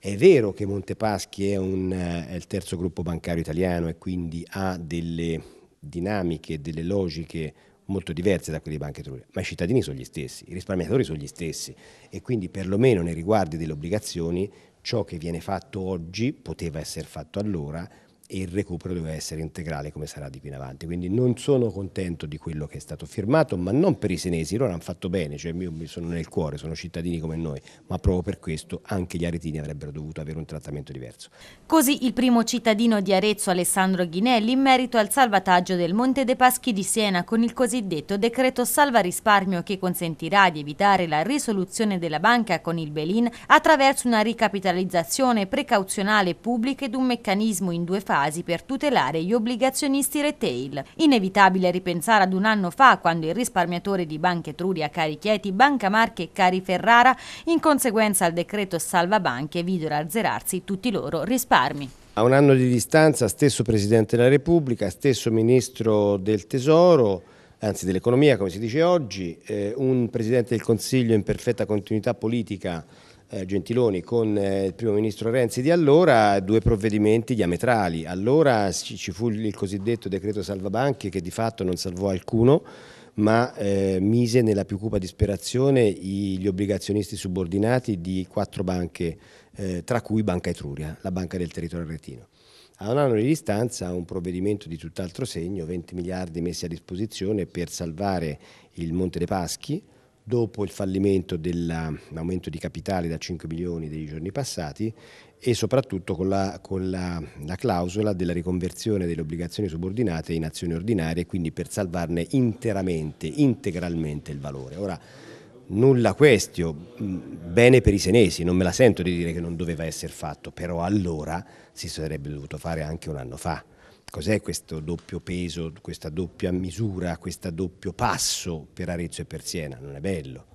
È vero che Montepaschi è, un, eh, è il terzo gruppo bancario italiano e quindi ha delle dinamiche, delle logiche molto diverse da quelle di Banca Etruria, ma i cittadini sono gli stessi, i risparmiatori sono gli stessi e quindi perlomeno nei riguardi delle obbligazioni ciò che viene fatto oggi poteva essere fatto allora e il recupero doveva essere integrale come sarà di qui in avanti. Quindi non sono contento di quello che è stato firmato, ma non per i senesi, loro hanno fatto bene, cioè io mi sono nel cuore, sono cittadini come noi, ma proprio per questo anche gli aretini avrebbero dovuto avere un trattamento diverso. Così il primo cittadino di Arezzo Alessandro Ghinelli in merito al salvataggio del Monte dei Paschi di Siena con il cosiddetto decreto salva risparmio che consentirà di evitare la risoluzione della banca con il Belin attraverso una ricapitalizzazione precauzionale pubblica ed un meccanismo in due fasi casi per tutelare gli obbligazionisti retail. Inevitabile ripensare ad un anno fa quando il risparmiatore di Banca Etruria, Cari Chieti, Banca Marche e Cari Ferrara, in conseguenza al decreto salva banche, videro azzerarsi tutti i loro risparmi. A un anno di distanza, stesso Presidente della Repubblica, stesso Ministro del Tesoro, anzi dell'Economia come si dice oggi, eh, un Presidente del Consiglio in perfetta continuità politica eh, Gentiloni con eh, il primo ministro Renzi di allora due provvedimenti diametrali. Allora ci, fu il cosiddetto decreto salvabanchi che di fatto non salvò alcuno ma eh, mise nella più cupa disperazione gli obbligazionisti subordinati di quattro banche, eh, tra cui Banca Etruria, la banca del territorio retino. A un anno di distanza un provvedimento di tutt'altro segno, 20 miliardi messi a disposizione per salvare il Monte dei Paschi, dopo il fallimento dell'aumento di capitale da 5 milioni dei giorni passati e soprattutto con, la, con la, la, clausola della riconversione delle obbligazioni subordinate in azioni ordinarie, quindi per salvarne interamente, integralmente il valore. Ora, nulla questio, mm, bene per i senesi, non me la sento di dire che non doveva essere fatto, però allora si sarebbe dovuto fare anche un anno fa cos'è questo doppio peso, questa doppia misura, questo doppio passo per Arezzo e per Siena, non è bello.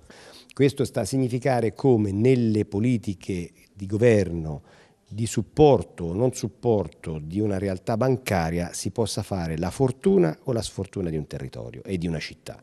Questo sta a significare come nelle politiche di governo, di supporto o non supporto di una realtà bancaria si possa fare la fortuna o la sfortuna di un territorio e di una città.